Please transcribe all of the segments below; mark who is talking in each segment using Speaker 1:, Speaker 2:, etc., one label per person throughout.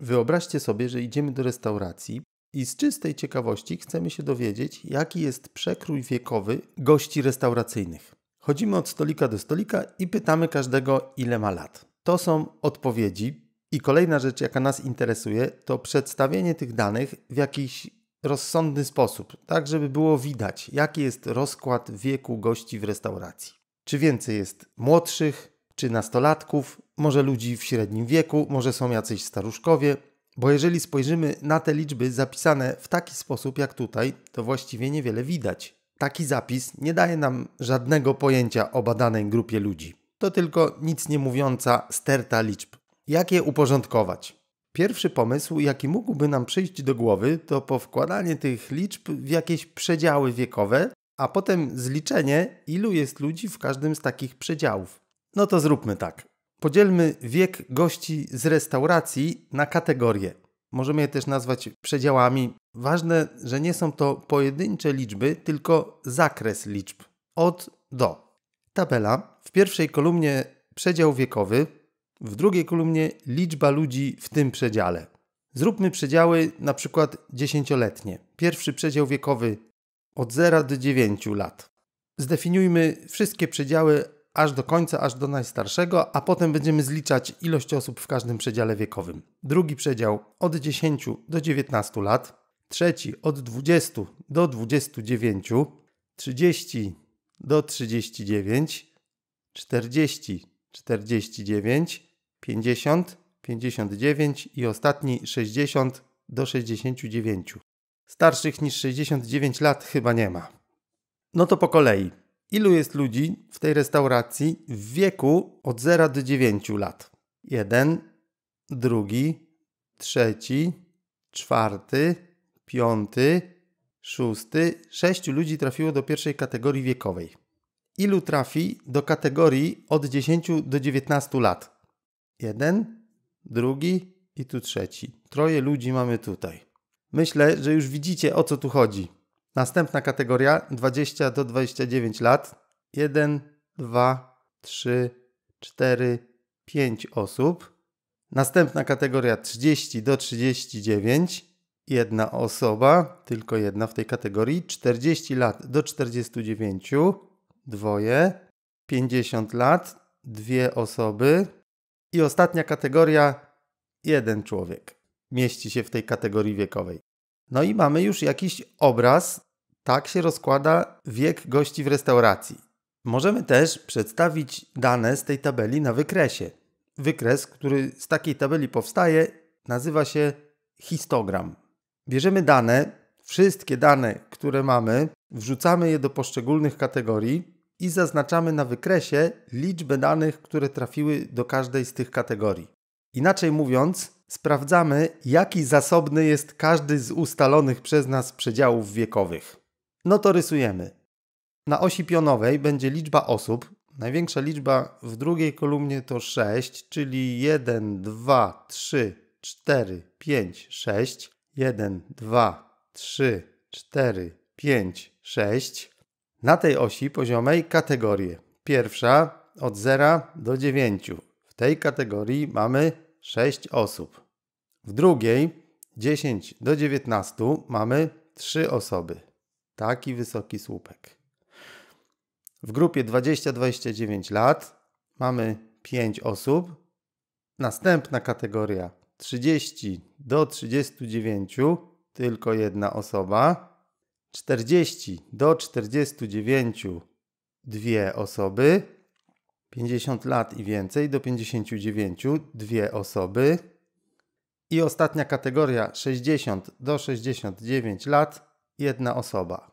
Speaker 1: Wyobraźcie sobie, że idziemy do restauracji i z czystej ciekawości chcemy się dowiedzieć, jaki jest przekrój wiekowy gości restauracyjnych. Chodzimy od stolika do stolika i pytamy każdego, ile ma lat. To są odpowiedzi. I kolejna rzecz, jaka nas interesuje, to przedstawienie tych danych w jakiś rozsądny sposób, tak żeby było widać, jaki jest rozkład wieku gości w restauracji. Czy więcej jest młodszych, czy nastolatków, może ludzi w średnim wieku, może są jacyś staruszkowie, bo jeżeli spojrzymy na te liczby zapisane w taki sposób jak tutaj, to właściwie niewiele widać. Taki zapis nie daje nam żadnego pojęcia o badanej grupie ludzi. To tylko nic nie mówiąca sterta liczb. Jak je uporządkować? Pierwszy pomysł, jaki mógłby nam przyjść do głowy, to powkładanie tych liczb w jakieś przedziały wiekowe, a potem zliczenie, ilu jest ludzi w każdym z takich przedziałów. No to zróbmy tak. Podzielmy wiek gości z restauracji na kategorie. Możemy je też nazwać przedziałami. Ważne, że nie są to pojedyncze liczby, tylko zakres liczb od do. Tabela. W pierwszej kolumnie przedział wiekowy, w drugiej kolumnie liczba ludzi w tym przedziale. Zróbmy przedziały na przykład dziesięcioletnie. Pierwszy przedział wiekowy od 0 do 9 lat. Zdefiniujmy wszystkie przedziały aż do końca, aż do najstarszego, a potem będziemy zliczać ilość osób w każdym przedziale wiekowym. Drugi przedział od 10 do 19 lat, trzeci od 20 do 29, 30 do 39, 40, 49, 50, 59 i ostatni 60 do 69. Starszych niż 69 lat chyba nie ma. No to po kolei. Ilu jest ludzi w tej restauracji w wieku od 0 do 9 lat? Jeden, drugi, trzeci, czwarty, piąty, szósty. Sześciu ludzi trafiło do pierwszej kategorii wiekowej. Ilu trafi do kategorii od 10 do 19 lat? Jeden, drugi i tu trzeci. Troje ludzi mamy tutaj. Myślę, że już widzicie o co tu chodzi. Następna kategoria 20 do 29 lat. 1, 2, 3, 4, 5 osób. Następna kategoria 30 do 39. Jedna osoba, tylko jedna w tej kategorii. 40 lat do 49, dwoje. 50 lat, dwie osoby. I ostatnia kategoria, jeden człowiek. Mieści się w tej kategorii wiekowej. No i mamy już jakiś obraz tak się rozkłada wiek gości w restauracji. Możemy też przedstawić dane z tej tabeli na wykresie. Wykres, który z takiej tabeli powstaje, nazywa się histogram. Bierzemy dane, wszystkie dane, które mamy, wrzucamy je do poszczególnych kategorii i zaznaczamy na wykresie liczbę danych, które trafiły do każdej z tych kategorii. Inaczej mówiąc, sprawdzamy, jaki zasobny jest każdy z ustalonych przez nas przedziałów wiekowych. No to rysujemy. Na osi pionowej będzie liczba osób. Największa liczba w drugiej kolumnie to 6, czyli 1, 2, 3, 4, 5, 6. 1, 2, 3, 4, 5, 6. Na tej osi poziomej kategorie. Pierwsza od 0 do 9. W tej kategorii mamy 6 osób. W drugiej 10 do 19 mamy 3 osoby. Taki wysoki słupek. W grupie 20-29 lat mamy 5 osób. Następna kategoria 30 do 39 tylko jedna osoba. 40 do 49 dwie osoby. 50 lat i więcej do 59 dwie osoby. I ostatnia kategoria 60 do 69 lat jedna osoba.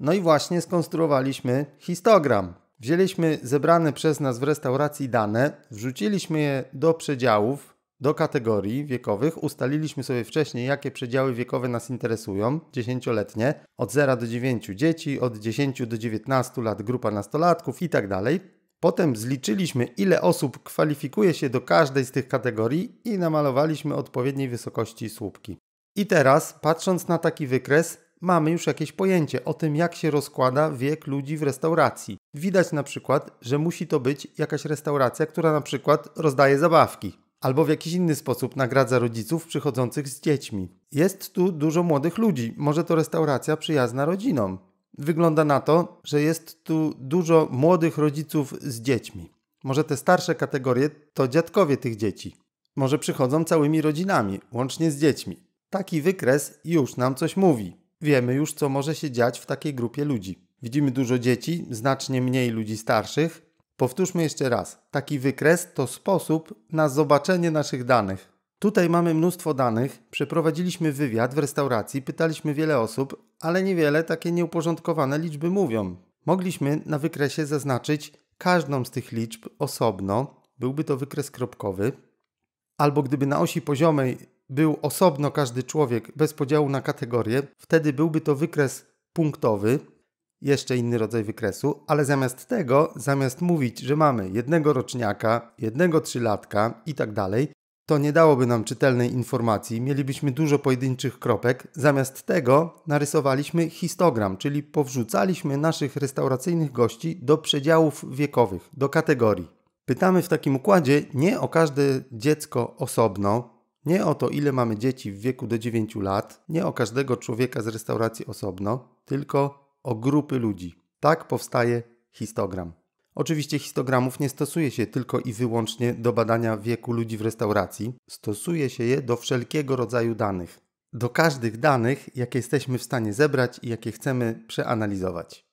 Speaker 1: No i właśnie skonstruowaliśmy histogram. Wzięliśmy zebrane przez nas w restauracji dane, wrzuciliśmy je do przedziałów, do kategorii wiekowych, ustaliliśmy sobie wcześniej, jakie przedziały wiekowe nas interesują, dziesięcioletnie, od 0 do 9 dzieci, od 10 do 19 lat grupa nastolatków i tak dalej. Potem zliczyliśmy, ile osób kwalifikuje się do każdej z tych kategorii i namalowaliśmy odpowiedniej wysokości słupki. I teraz, patrząc na taki wykres, mamy już jakieś pojęcie o tym, jak się rozkłada wiek ludzi w restauracji. Widać na przykład, że musi to być jakaś restauracja, która na przykład rozdaje zabawki, albo w jakiś inny sposób nagradza rodziców przychodzących z dziećmi. Jest tu dużo młodych ludzi, może to restauracja przyjazna rodzinom. Wygląda na to, że jest tu dużo młodych rodziców z dziećmi. Może te starsze kategorie to dziadkowie tych dzieci. Może przychodzą całymi rodzinami, łącznie z dziećmi. Taki wykres już nam coś mówi wiemy już, co może się dziać w takiej grupie ludzi. Widzimy dużo dzieci, znacznie mniej ludzi starszych. Powtórzmy jeszcze raz: taki wykres to sposób na zobaczenie naszych danych. Tutaj mamy mnóstwo danych. Przeprowadziliśmy wywiad w restauracji, pytaliśmy wiele osób, ale niewiele takie nieuporządkowane liczby mówią. Mogliśmy na wykresie zaznaczyć każdą z tych liczb osobno, byłby to wykres kropkowy, albo gdyby na osi poziomej był osobno każdy człowiek bez podziału na kategorie, wtedy byłby to wykres punktowy, jeszcze inny rodzaj wykresu, ale zamiast tego, zamiast mówić, że mamy jednego roczniaka, jednego trzylatka i tak dalej, to nie dałoby nam czytelnej informacji, mielibyśmy dużo pojedynczych kropek. Zamiast tego narysowaliśmy histogram, czyli powrzucaliśmy naszych restauracyjnych gości do przedziałów wiekowych, do kategorii. Pytamy w takim układzie nie o każde dziecko osobno, nie o to, ile mamy dzieci w wieku do 9 lat, nie o każdego człowieka z restauracji osobno, tylko o grupy ludzi. Tak powstaje histogram. Oczywiście histogramów nie stosuje się tylko i wyłącznie do badania wieku ludzi w restauracji, stosuje się je do wszelkiego rodzaju danych. Do każdych danych, jakie jesteśmy w stanie zebrać i jakie chcemy przeanalizować.